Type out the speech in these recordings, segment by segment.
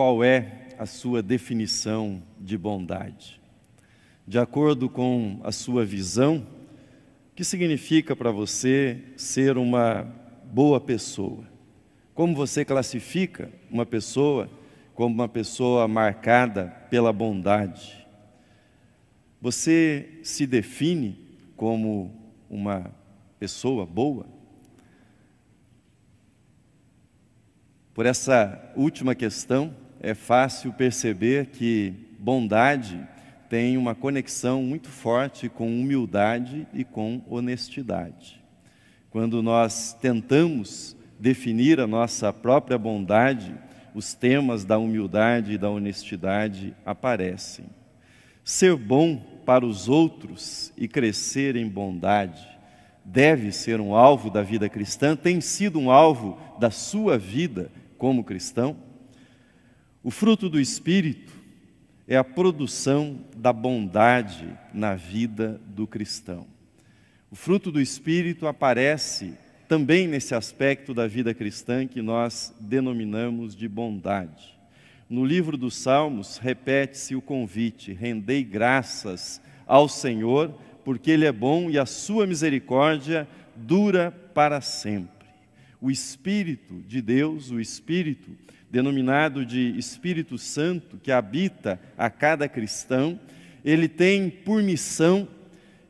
qual é a sua definição de bondade. De acordo com a sua visão, o que significa para você ser uma boa pessoa? Como você classifica uma pessoa como uma pessoa marcada pela bondade? Você se define como uma pessoa boa? Por essa última questão, é fácil perceber que bondade tem uma conexão muito forte com humildade e com honestidade. Quando nós tentamos definir a nossa própria bondade, os temas da humildade e da honestidade aparecem. Ser bom para os outros e crescer em bondade deve ser um alvo da vida cristã, tem sido um alvo da sua vida como cristão? O fruto do Espírito é a produção da bondade na vida do cristão. O fruto do Espírito aparece também nesse aspecto da vida cristã que nós denominamos de bondade. No livro dos Salmos, repete-se o convite: rendei graças ao Senhor, porque Ele é bom e a sua misericórdia dura para sempre. O Espírito de Deus, o Espírito denominado de Espírito Santo, que habita a cada cristão, ele tem por missão,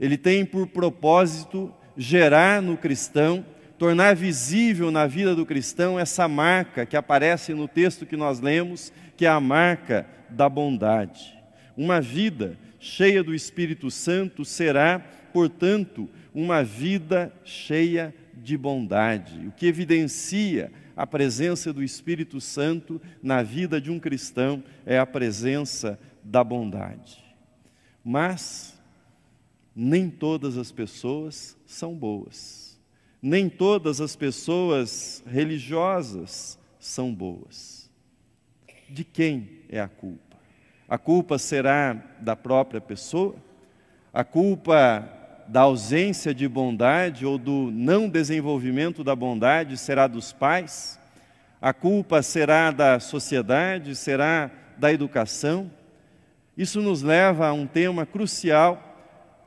ele tem por propósito gerar no cristão, tornar visível na vida do cristão essa marca que aparece no texto que nós lemos, que é a marca da bondade. Uma vida cheia do Espírito Santo será, portanto, uma vida cheia de bondade, o que evidencia a presença do Espírito Santo na vida de um cristão é a presença da bondade. Mas nem todas as pessoas são boas. Nem todas as pessoas religiosas são boas. De quem é a culpa? A culpa será da própria pessoa? A culpa da ausência de bondade ou do não desenvolvimento da bondade será dos pais, a culpa será da sociedade, será da educação. Isso nos leva a um tema crucial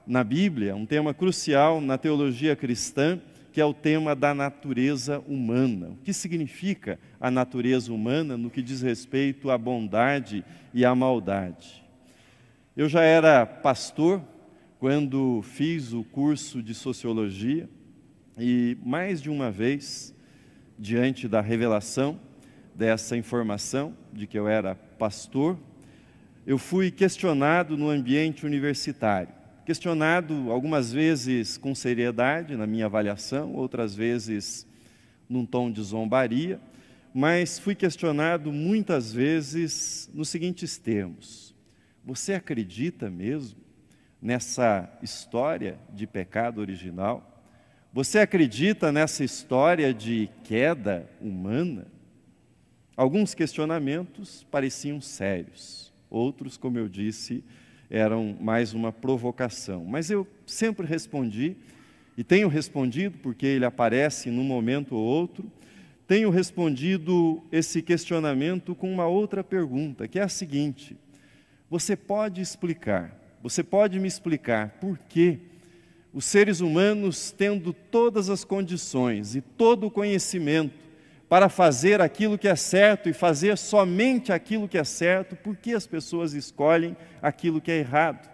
na Bíblia, um tema crucial na teologia cristã, que é o tema da natureza humana. O que significa a natureza humana no que diz respeito à bondade e à maldade? Eu já era pastor quando fiz o curso de sociologia e mais de uma vez, diante da revelação dessa informação de que eu era pastor, eu fui questionado no ambiente universitário. Questionado algumas vezes com seriedade na minha avaliação, outras vezes num tom de zombaria, mas fui questionado muitas vezes nos seguintes termos: Você acredita mesmo nessa história de pecado original? Você acredita nessa história de queda humana? Alguns questionamentos pareciam sérios, outros, como eu disse, eram mais uma provocação. Mas eu sempre respondi, e tenho respondido, porque ele aparece num momento ou outro, tenho respondido esse questionamento com uma outra pergunta, que é a seguinte: você pode explicar você pode me explicar por que os seres humanos, tendo todas as condições e todo o conhecimento para fazer aquilo que é certo e fazer somente aquilo que é certo, por que as pessoas escolhem aquilo que é errado?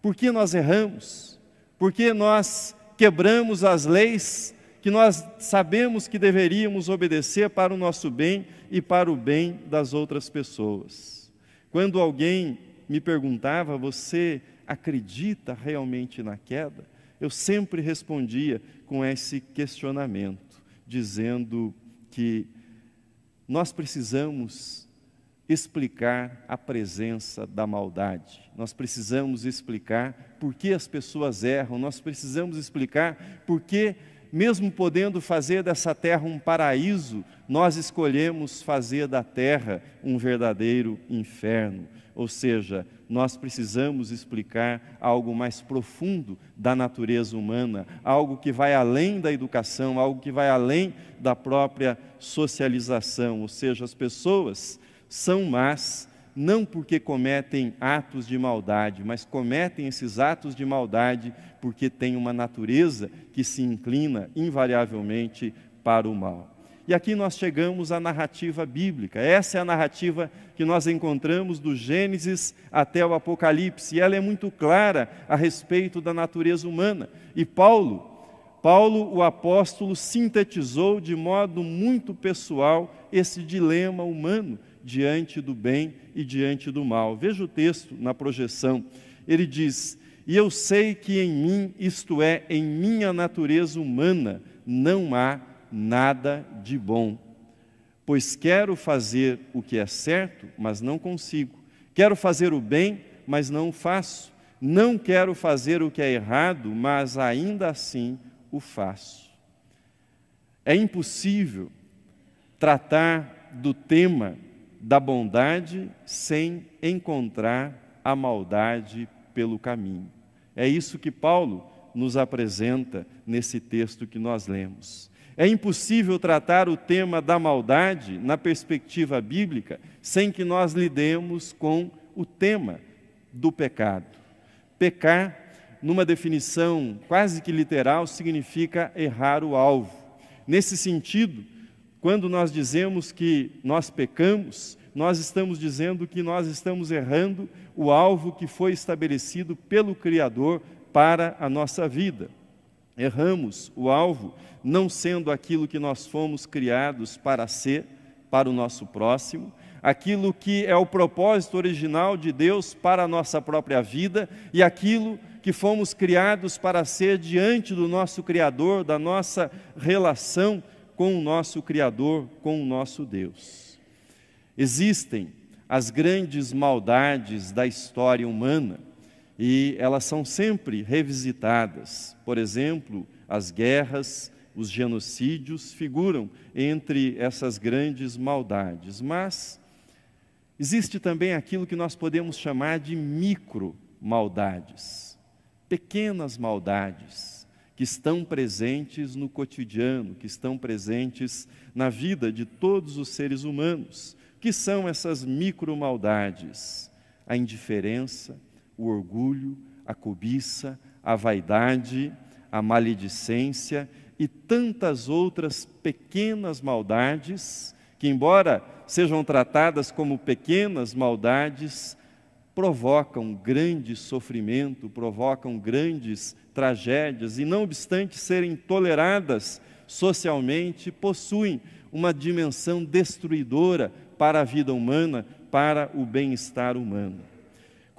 Por que nós erramos? Por que nós quebramos as leis que nós sabemos que deveríamos obedecer para o nosso bem e para o bem das outras pessoas? Quando alguém me perguntava: você acredita realmente na queda? Eu sempre respondia com esse questionamento, dizendo que nós precisamos explicar a presença da maldade, nós precisamos explicar por que as pessoas erram, nós precisamos explicar por que, mesmo podendo fazer dessa terra um paraíso, nós escolhemos fazer da terra um verdadeiro inferno. Ou seja, nós precisamos explicar algo mais profundo da natureza humana, algo que vai além da educação, algo que vai além da própria socialização. Ou seja, as pessoas são más não porque cometem atos de maldade, mas cometem esses atos de maldade porque têm uma natureza que se inclina invariavelmente para o mal. E aqui nós chegamos à narrativa bíblica. Essa é a narrativa que nós encontramos do Gênesis até o Apocalipse. E ela é muito clara a respeito da natureza humana. E Paulo, Paulo, o apóstolo, sintetizou de modo muito pessoal esse dilema humano diante do bem e diante do mal. Veja o texto na projeção. Ele diz: E eu sei que em mim, isto é, em minha natureza humana, não há nada de bom. Pois quero fazer o que é certo, mas não consigo. Quero fazer o bem, mas não o faço. Não quero fazer o que é errado, mas ainda assim o faço. É impossível tratar do tema da bondade sem encontrar a maldade pelo caminho. É isso que Paulo nos apresenta nesse texto que nós lemos. É impossível tratar o tema da maldade na perspectiva bíblica sem que nós lidemos com o tema do pecado. Pecar, numa definição quase que literal, significa errar o alvo. Nesse sentido, quando nós dizemos que nós pecamos, nós estamos dizendo que nós estamos errando o alvo que foi estabelecido pelo Criador para a nossa vida. Erramos o alvo, não sendo aquilo que nós fomos criados para ser, para o nosso próximo, aquilo que é o propósito original de Deus para a nossa própria vida e aquilo que fomos criados para ser diante do nosso Criador, da nossa relação com o nosso Criador, com o nosso Deus. Existem as grandes maldades da história humana e elas são sempre revisitadas. Por exemplo, as guerras, os genocídios figuram entre essas grandes maldades, mas existe também aquilo que nós podemos chamar de micro maldades, pequenas maldades que estão presentes no cotidiano, que estão presentes na vida de todos os seres humanos. Que são essas micro maldades? A indiferença, o orgulho, a cobiça, a vaidade, a maledicência e tantas outras pequenas maldades, que, embora sejam tratadas como pequenas maldades, provocam grande sofrimento, provocam grandes tragédias e, não obstante serem toleradas socialmente, possuem uma dimensão destruidora para a vida humana, para o bem-estar humano.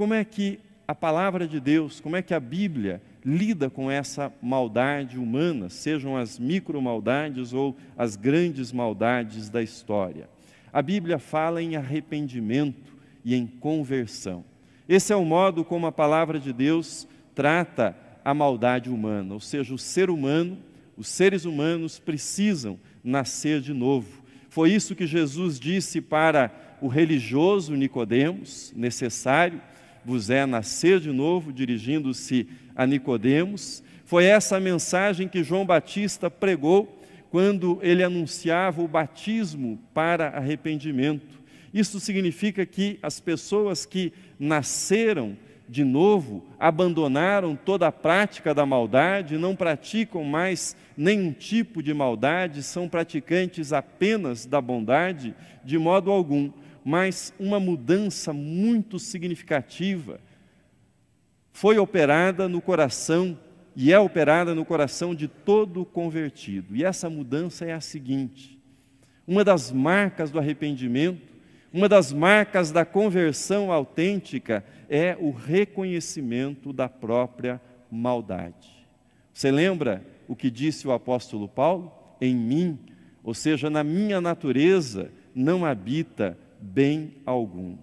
Como é que a palavra de Deus, como é que a Bíblia lida com essa maldade humana, sejam as micro maldades ou as grandes maldades da história? A Bíblia fala em arrependimento e em conversão. Esse é o modo como a palavra de Deus trata a maldade humana, ou seja, o ser humano, os seres humanos precisam nascer de novo. Foi isso que Jesus disse para o religioso Nicodemos, necessário vos é nascer de novo, dirigindo-se a Nicodemos. Foi essa a mensagem que João Batista pregou quando ele anunciava o batismo para arrependimento. Isso significa que as pessoas que nasceram de novo, abandonaram toda a prática da maldade, não praticam mais nenhum tipo de maldade, são praticantes apenas da bondade, de modo algum mas uma mudança muito significativa foi operada no coração e é operada no coração de todo convertido. E essa mudança é a seguinte: uma das marcas do arrependimento, uma das marcas da conversão autêntica é o reconhecimento da própria maldade. Você lembra o que disse o apóstolo Paulo? Em mim, ou seja, na minha natureza, não habita bem algum.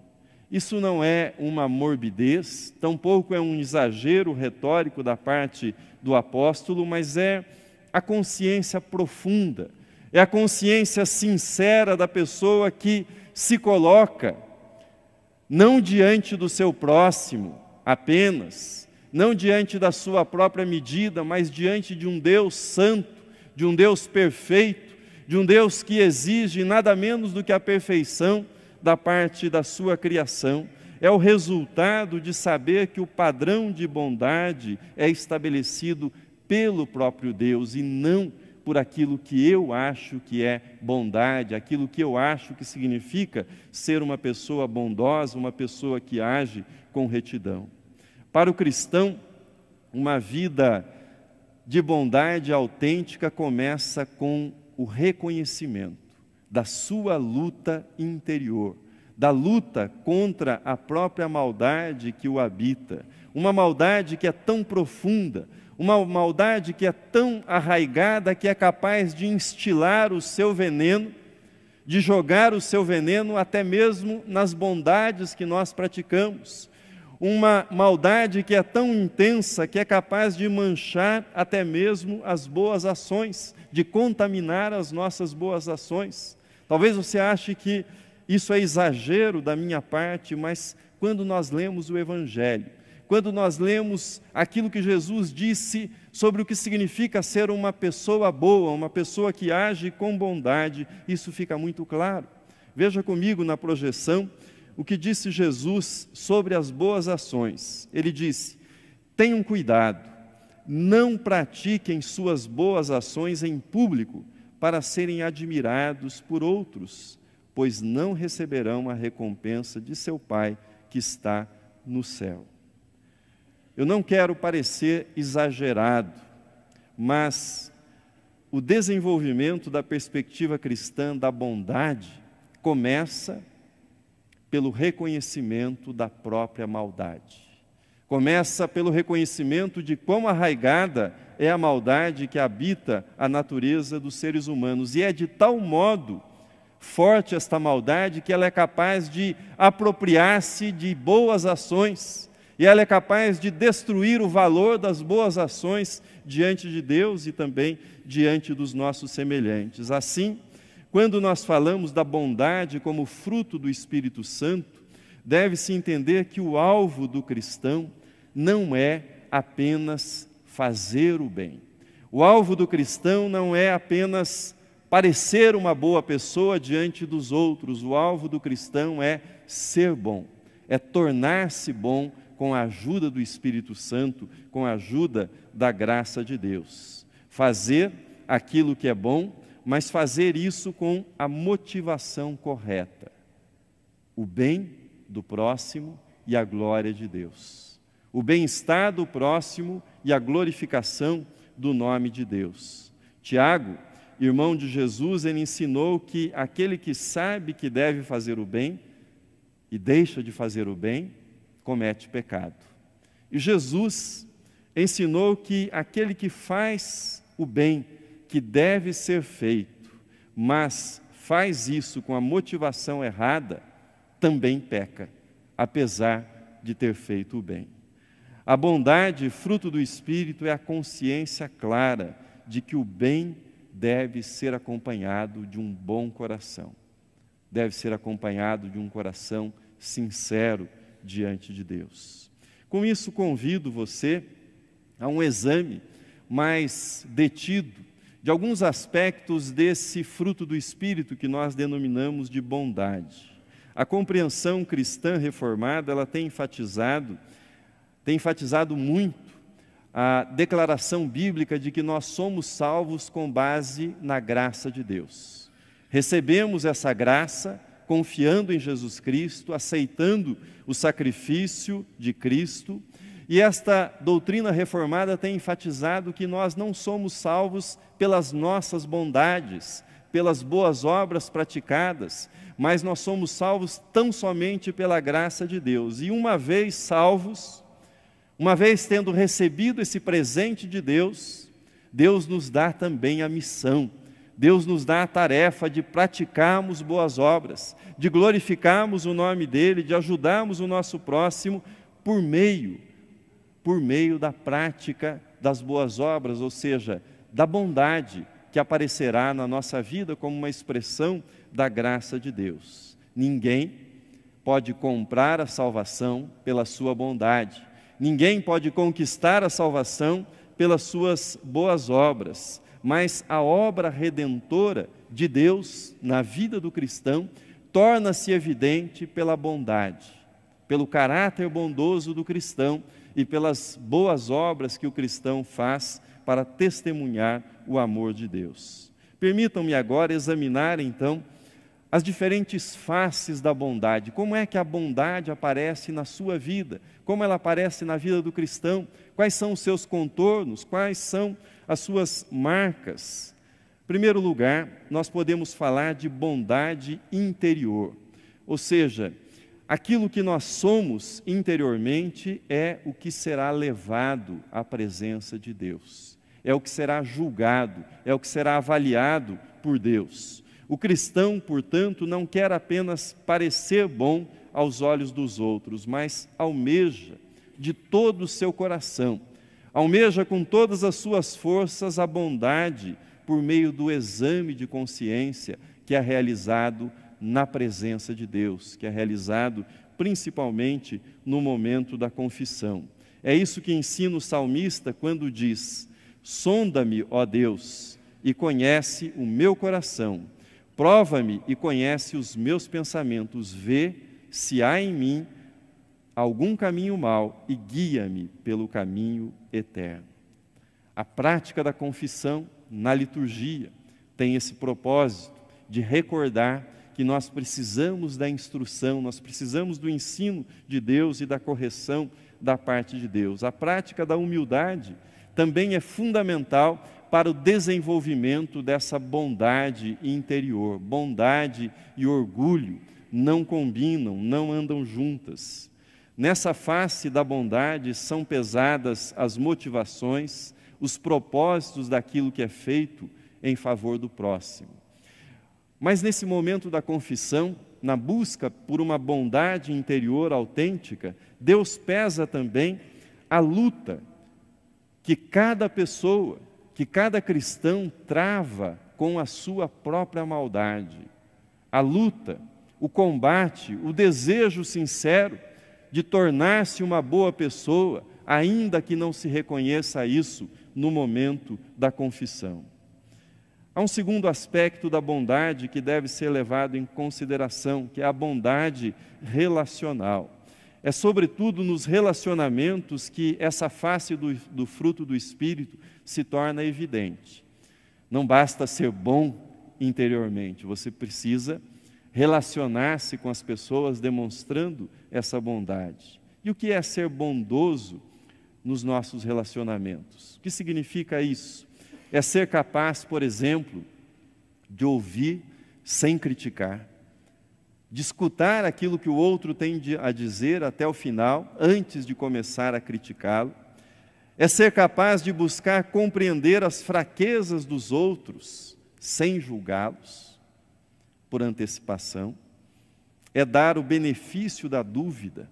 Isso não é uma morbidez, tampouco é um exagero retórico da parte do apóstolo, mas é a consciência profunda, é a consciência sincera da pessoa que se coloca não diante do seu próximo apenas, não diante da sua própria medida, mas diante de um Deus santo, de um Deus perfeito, de um Deus que exige nada menos do que a perfeição da parte da sua criação, é o resultado de saber que o padrão de bondade é estabelecido pelo próprio Deus e não por aquilo que eu acho que é bondade, aquilo que eu acho que significa ser uma pessoa bondosa, uma pessoa que age com retidão. Para o cristão, uma vida de bondade autêntica começa com o reconhecimento da sua luta interior, da luta contra a própria maldade que o habita, uma maldade que é tão profunda, uma maldade que é tão arraigada que é capaz de instilar o seu veneno, de jogar o seu veneno até mesmo nas bondades que nós praticamos. Uma maldade que é tão intensa que é capaz de manchar até mesmo as boas ações, de contaminar as nossas boas ações. Talvez você ache que isso é exagero da minha parte, mas quando nós lemos o Evangelho, quando nós lemos aquilo que Jesus disse sobre o que significa ser uma pessoa boa, uma pessoa que age com bondade, isso fica muito claro. Veja comigo na projeção o que disse Jesus sobre as boas ações. Ele disse: Tenham cuidado, não pratiquem suas boas ações em público para serem admirados por outros, pois não receberão a recompensa de seu Pai que está no céu. Eu não quero parecer exagerado, mas o desenvolvimento da perspectiva cristã da bondade começa pelo reconhecimento da própria maldade. Começa pelo reconhecimento de quão arraigada é a maldade que habita a natureza dos seres humanos. E é de tal modo forte esta maldade que ela é capaz de apropriar-se de boas ações e ela é capaz de destruir o valor das boas ações diante de Deus e também diante dos nossos semelhantes. Assim, quando nós falamos da bondade como fruto do Espírito Santo, deve-se entender que o alvo do cristão não é apenas fazer o bem. O alvo do cristão não é apenas parecer uma boa pessoa diante dos outros. O alvo do cristão é ser bom, é tornar-se bom com a ajuda do Espírito Santo, com a ajuda da graça de Deus. Fazer aquilo que é bom, mas fazer isso com a motivação correta. O bem do próximo e a glória de Deus o bem-estar do próximo e a glorificação do nome de Deus. Tiago, irmão de Jesus, ele ensinou que aquele que sabe que deve fazer o bem e deixa de fazer o bem, comete pecado. E Jesus ensinou que aquele que faz o bem que deve ser feito, mas faz isso com a motivação errada, também peca, apesar de ter feito o bem. A bondade, fruto do espírito, é a consciência clara de que o bem deve ser acompanhado de um bom coração, deve ser acompanhado de um coração sincero diante de Deus. Com isso, convido você a um exame mais detido de alguns aspectos desse fruto do espírito que nós denominamos de bondade. A compreensão cristã reformada, ela tem enfatizado tem enfatizado muito a declaração bíblica de que nós somos salvos com base na graça de Deus. Recebemos essa graça confiando em Jesus Cristo, aceitando o sacrifício de Cristo, e esta doutrina reformada tem enfatizado que nós não somos salvos pelas nossas bondades, pelas boas obras praticadas, mas nós somos salvos tão somente pela graça de Deus. E uma vez salvos, uma vez tendo recebido esse presente de Deus, Deus nos dá também a missão. Deus nos dá a tarefa de praticarmos boas obras, de glorificarmos o nome dele, de ajudarmos o nosso próximo por meio por meio da prática das boas obras, ou seja, da bondade que aparecerá na nossa vida como uma expressão da graça de Deus. Ninguém pode comprar a salvação pela sua bondade. Ninguém pode conquistar a salvação pelas suas boas obras, mas a obra redentora de Deus na vida do cristão torna-se evidente pela bondade, pelo caráter bondoso do cristão e pelas boas obras que o cristão faz para testemunhar o amor de Deus. Permitam-me agora examinar então as diferentes faces da bondade. Como é que a bondade aparece na sua vida? Como ela aparece na vida do cristão? Quais são os seus contornos? Quais são as suas marcas? Em primeiro lugar, nós podemos falar de bondade interior, ou seja, aquilo que nós somos interiormente é o que será levado à presença de Deus, é o que será julgado, é o que será avaliado por Deus. O cristão, portanto, não quer apenas parecer bom aos olhos dos outros, mas almeja de todo o seu coração, almeja com todas as suas forças a bondade por meio do exame de consciência que é realizado na presença de Deus, que é realizado principalmente no momento da confissão. É isso que ensina o salmista quando diz: Sonda-me, ó Deus, e conhece o meu coração Prova-me e conhece os meus pensamentos, vê se há em mim algum caminho mau e guia-me pelo caminho eterno. A prática da confissão na liturgia tem esse propósito de recordar que nós precisamos da instrução, nós precisamos do ensino de Deus e da correção da parte de Deus. A prática da humildade também é fundamental para o desenvolvimento dessa bondade interior. Bondade e orgulho não combinam, não andam juntas. Nessa face da bondade são pesadas as motivações, os propósitos daquilo que é feito em favor do próximo. Mas nesse momento da confissão, na busca por uma bondade interior autêntica, Deus pesa também a luta que cada pessoa que cada cristão trava com a sua própria maldade. A luta, o combate, o desejo sincero de tornar-se uma boa pessoa, ainda que não se reconheça isso no momento da confissão. Há um segundo aspecto da bondade que deve ser levado em consideração, que é a bondade relacional. É sobretudo nos relacionamentos que essa face do, do fruto do Espírito se torna evidente. Não basta ser bom interiormente, você precisa relacionar-se com as pessoas demonstrando essa bondade. E o que é ser bondoso nos nossos relacionamentos? O que significa isso? É ser capaz, por exemplo, de ouvir sem criticar, de escutar aquilo que o outro tem a dizer até o final, antes de começar a criticá-lo, é ser capaz de buscar compreender as fraquezas dos outros sem julgá-los, por antecipação, é dar o benefício da dúvida,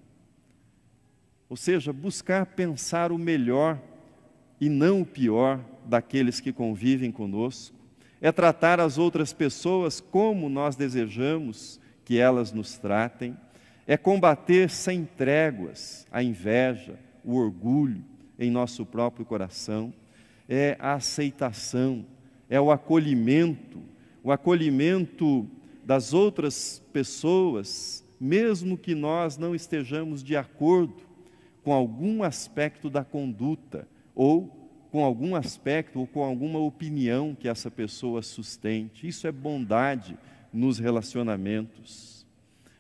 ou seja, buscar pensar o melhor e não o pior daqueles que convivem conosco, é tratar as outras pessoas como nós desejamos que elas nos tratem, é combater sem tréguas a inveja, o orgulho, em nosso próprio coração, é a aceitação, é o acolhimento, o acolhimento das outras pessoas, mesmo que nós não estejamos de acordo com algum aspecto da conduta ou com algum aspecto ou com alguma opinião que essa pessoa sustente. Isso é bondade nos relacionamentos.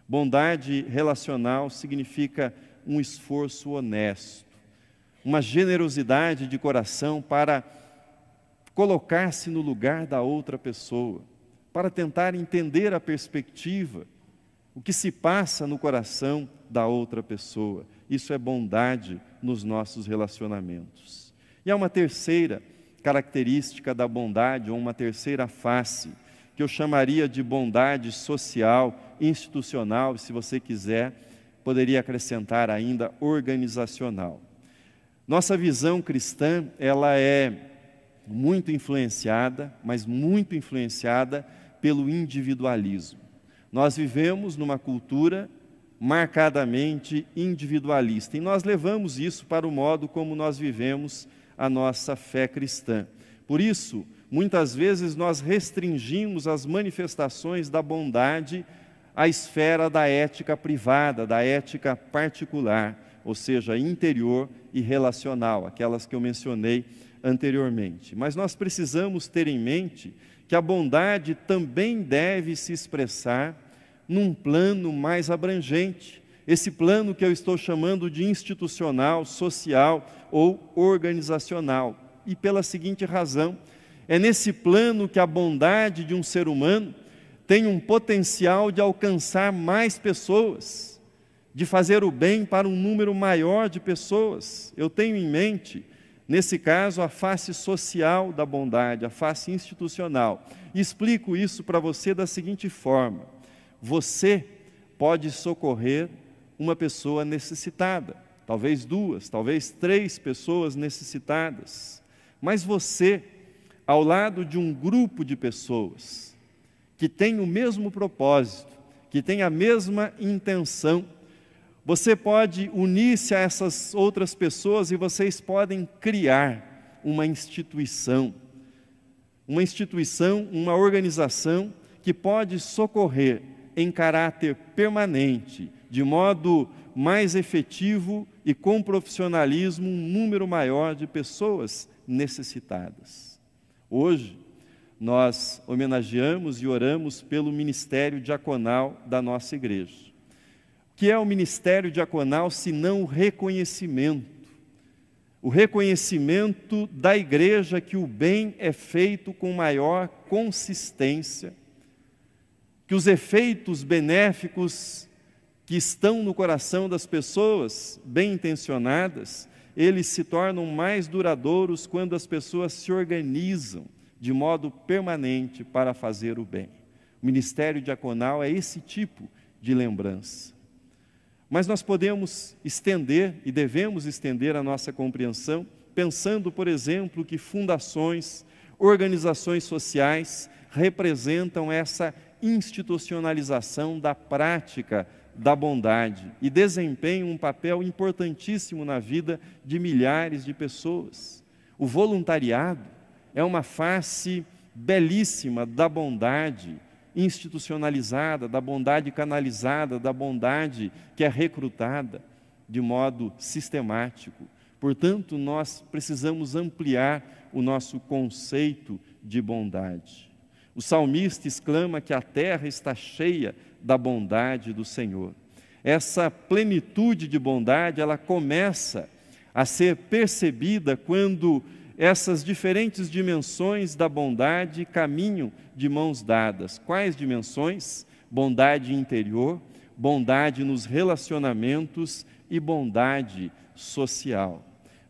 Bondade relacional significa um esforço honesto, uma generosidade de coração para colocar-se no lugar da outra pessoa, para tentar entender a perspectiva, o que se passa no coração da outra pessoa. Isso é bondade nos nossos relacionamentos. E há uma terceira característica da bondade, ou uma terceira face, que eu chamaria de bondade social, institucional, e se você quiser, poderia acrescentar ainda organizacional. Nossa visão cristã, ela é muito influenciada, mas muito influenciada pelo individualismo. Nós vivemos numa cultura marcadamente individualista e nós levamos isso para o modo como nós vivemos a nossa fé cristã. Por isso, muitas vezes nós restringimos as manifestações da bondade à esfera da ética privada, da ética particular ou seja, interior e relacional, aquelas que eu mencionei anteriormente. Mas nós precisamos ter em mente que a bondade também deve se expressar num plano mais abrangente, esse plano que eu estou chamando de institucional, social ou organizacional. E pela seguinte razão: é nesse plano que a bondade de um ser humano tem um potencial de alcançar mais pessoas de fazer o bem para um número maior de pessoas. Eu tenho em mente, nesse caso, a face social da bondade, a face institucional. explico isso para você da seguinte forma: você pode socorrer uma pessoa necessitada, talvez duas, talvez três pessoas necessitadas, mas você, ao lado de um grupo de pessoas que tem o mesmo propósito, que tem a mesma intenção, você pode unir-se a essas outras pessoas e vocês podem criar uma instituição. Uma instituição, uma organização que pode socorrer em caráter permanente, de modo mais efetivo e com profissionalismo, um número maior de pessoas necessitadas. Hoje, nós homenageamos e oramos pelo ministério diaconal da nossa igreja que é o ministério diaconal, senão o reconhecimento? O reconhecimento da igreja que o bem é feito com maior consistência, que os efeitos benéficos que estão no coração das pessoas bem intencionadas, eles se tornam mais duradouros quando as pessoas se organizam de modo permanente para fazer o bem. O ministério diaconal é esse tipo de lembrança. Mas nós podemos estender e devemos estender a nossa compreensão, pensando, por exemplo, que fundações, organizações sociais representam essa institucionalização da prática da bondade e desempenham um papel importantíssimo na vida de milhares de pessoas. O voluntariado é uma face belíssima da bondade institucionalizada, da bondade canalizada, da bondade que é recrutada de modo sistemático. Portanto, nós precisamos ampliar o nosso conceito de bondade. O salmista exclama que a terra está cheia da bondade do Senhor. Essa plenitude de bondade, ela começa a ser percebida quando essas diferentes dimensões da bondade caminham de mãos dadas. Quais dimensões? Bondade interior, bondade nos relacionamentos e bondade social.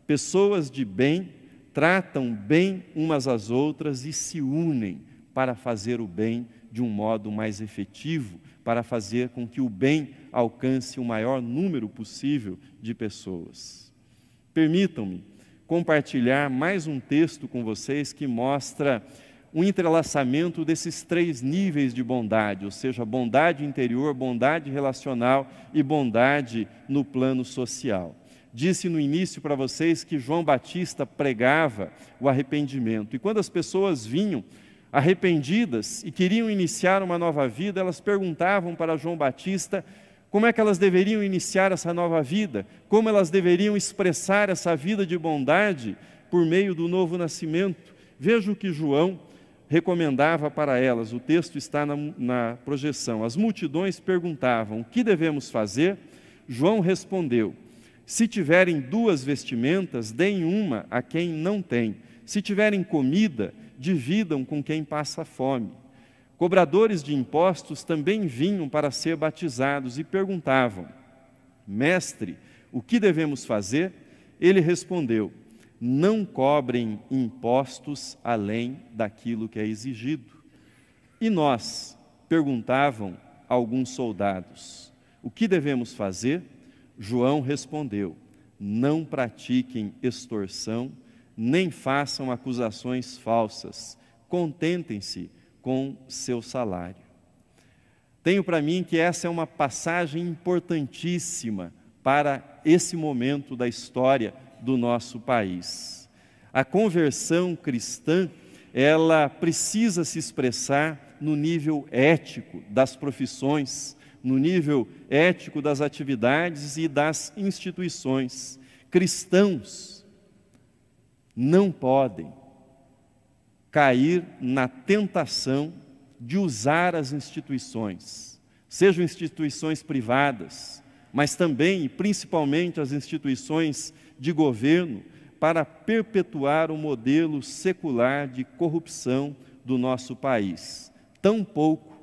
Pessoas de bem tratam bem umas às outras e se unem para fazer o bem de um modo mais efetivo, para fazer com que o bem alcance o maior número possível de pessoas. Permitam-me compartilhar mais um texto com vocês que mostra um entrelaçamento desses três níveis de bondade, ou seja, bondade interior, bondade relacional e bondade no plano social. Disse no início para vocês que João Batista pregava o arrependimento. E quando as pessoas vinham arrependidas e queriam iniciar uma nova vida, elas perguntavam para João Batista como é que elas deveriam iniciar essa nova vida, como elas deveriam expressar essa vida de bondade por meio do novo nascimento. Veja o que João recomendava para elas, o texto está na, na projeção. As multidões perguntavam: o que devemos fazer? João respondeu: se tiverem duas vestimentas, deem uma a quem não tem. Se tiverem comida, dividam com quem passa fome. Cobradores de impostos também vinham para ser batizados e perguntavam: Mestre, o que devemos fazer? Ele respondeu: Não cobrem impostos além daquilo que é exigido. E nós, perguntavam alguns soldados: O que devemos fazer? João respondeu: Não pratiquem extorsão, nem façam acusações falsas. Contentem-se com seu salário. Tenho para mim que essa é uma passagem importantíssima para esse momento da história do nosso país. A conversão cristã, ela precisa se expressar no nível ético das profissões, no nível ético das atividades e das instituições. Cristãos não podem cair na tentação de usar as instituições, sejam instituições privadas, mas também e principalmente as instituições de governo, para perpetuar o modelo secular de corrupção do nosso país. Tão pouco,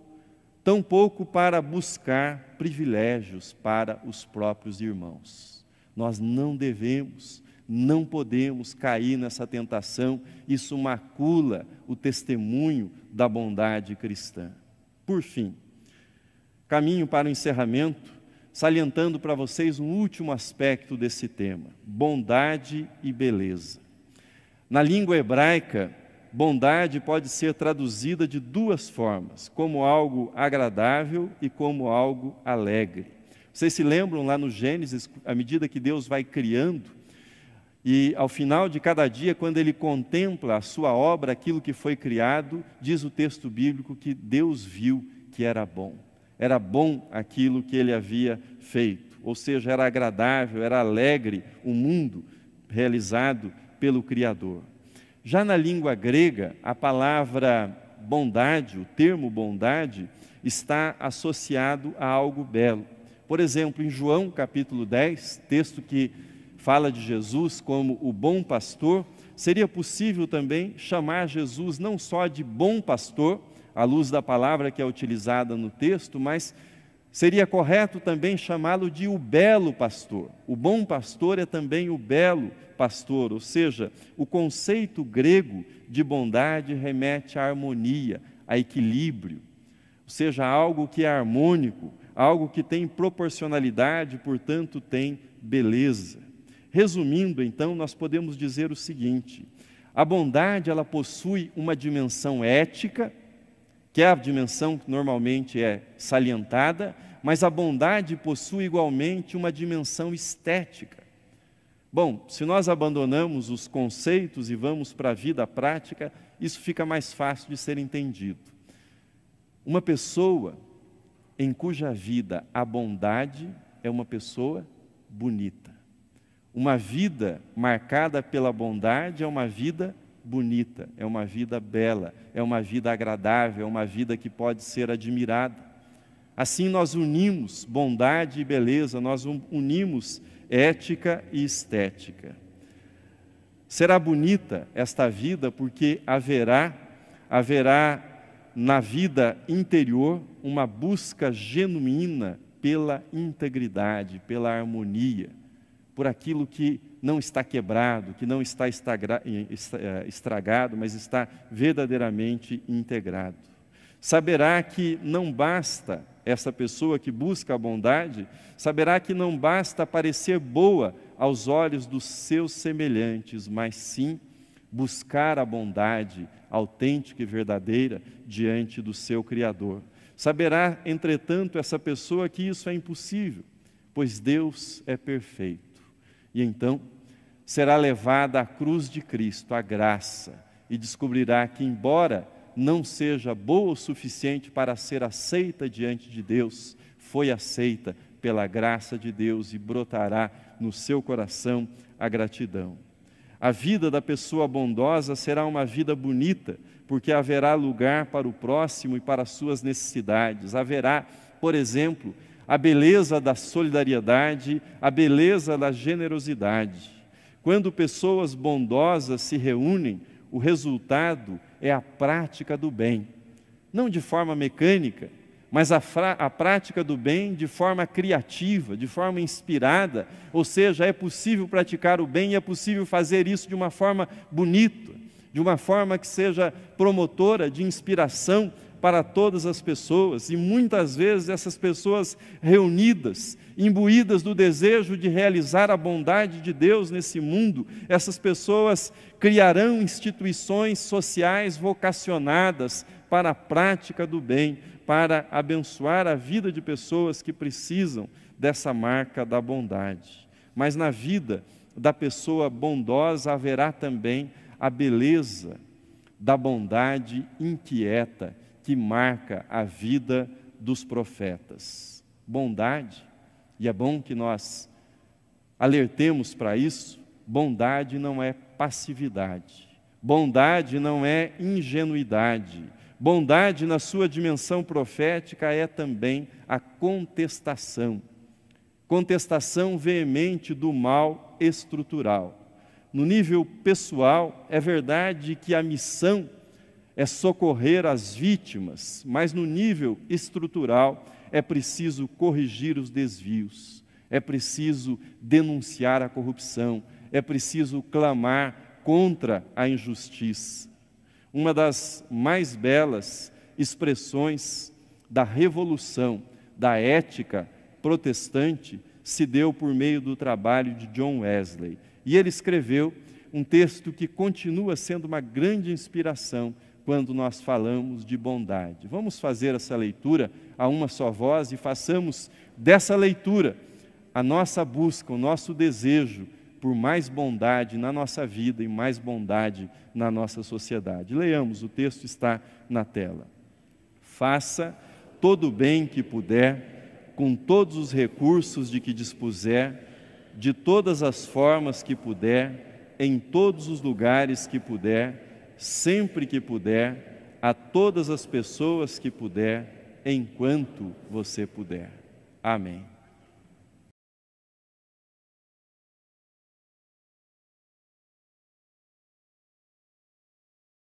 tão pouco para buscar privilégios para os próprios irmãos. Nós não devemos não podemos cair nessa tentação, isso macula o testemunho da bondade cristã. Por fim, caminho para o encerramento, salientando para vocês um último aspecto desse tema: bondade e beleza. Na língua hebraica, bondade pode ser traduzida de duas formas, como algo agradável e como algo alegre. Vocês se lembram lá no Gênesis, à medida que Deus vai criando, e ao final de cada dia, quando ele contempla a sua obra, aquilo que foi criado, diz o texto bíblico que Deus viu que era bom. Era bom aquilo que ele havia feito, ou seja, era agradável, era alegre o mundo realizado pelo Criador. Já na língua grega, a palavra bondade, o termo bondade, está associado a algo belo. Por exemplo, em João capítulo 10, texto que fala de Jesus como o bom pastor, seria possível também chamar Jesus não só de bom pastor, à luz da palavra que é utilizada no texto, mas seria correto também chamá-lo de o belo pastor. O bom pastor é também o belo pastor, ou seja, o conceito grego de bondade remete à harmonia, a equilíbrio, ou seja, algo que é harmônico, algo que tem proporcionalidade, portanto, tem beleza. Resumindo, então, nós podemos dizer o seguinte: a bondade ela possui uma dimensão ética, que é a dimensão que normalmente é salientada, mas a bondade possui igualmente uma dimensão estética. Bom, se nós abandonamos os conceitos e vamos para a vida prática, isso fica mais fácil de ser entendido. Uma pessoa em cuja vida a bondade é uma pessoa bonita. Uma vida marcada pela bondade é uma vida bonita, é uma vida bela, é uma vida agradável, é uma vida que pode ser admirada. Assim nós unimos bondade e beleza, nós unimos ética e estética. Será bonita esta vida porque haverá haverá na vida interior uma busca genuína pela integridade, pela harmonia por aquilo que não está quebrado, que não está eh, eh, estragado, mas está verdadeiramente integrado. Saberá que não basta essa pessoa que busca a bondade, saberá que não basta parecer boa aos olhos dos seus semelhantes, mas sim buscar a bondade autêntica e verdadeira diante do seu Criador. Saberá, entretanto, essa pessoa que isso é impossível, pois Deus é perfeito e então será levada à cruz de Cristo, a graça, e descobrirá que, embora não seja boa o suficiente para ser aceita diante de Deus, foi aceita pela graça de Deus e brotará no seu coração a gratidão. A vida da pessoa bondosa será uma vida bonita, porque haverá lugar para o próximo e para suas necessidades. Haverá, por exemplo, a beleza da solidariedade, a beleza da generosidade. Quando pessoas bondosas se reúnem, o resultado é a prática do bem, não de forma mecânica, mas a, a, prática do bem de forma criativa, de forma inspirada, ou seja, é possível praticar o bem e é possível fazer isso de uma forma bonita, de uma forma que seja promotora de inspiração para todas as pessoas, e muitas vezes essas pessoas reunidas, imbuídas do desejo de realizar a bondade de Deus nesse mundo, essas pessoas criarão instituições sociais vocacionadas para a prática do bem, para abençoar a vida de pessoas que precisam dessa marca da bondade. Mas na vida da pessoa bondosa haverá também a beleza da bondade inquieta que marca a vida dos profetas. Bondade, e é bom que nós alertemos para isso, bondade não é passividade, bondade não é ingenuidade, bondade na sua dimensão profética é também a contestação, contestação veemente do mal estrutural. No nível pessoal, é verdade que a missão é socorrer as vítimas, mas no nível estrutural é preciso corrigir os desvios, é preciso denunciar a corrupção, é preciso clamar contra a injustiça. Uma das mais belas expressões da revolução da ética protestante se deu por meio do trabalho de John Wesley. E ele escreveu um texto que continua sendo uma grande inspiração quando nós falamos de bondade. Vamos fazer essa leitura a uma só voz e façamos dessa leitura a nossa busca, o nosso desejo por mais bondade na nossa vida e mais bondade na nossa sociedade. Leamos, o texto está na tela. Faça todo o bem que puder, com todos os recursos de que dispuser, de todas as formas que puder, em todos os lugares que puder sempre que puder, a todas as pessoas que puder, enquanto você puder. Amém.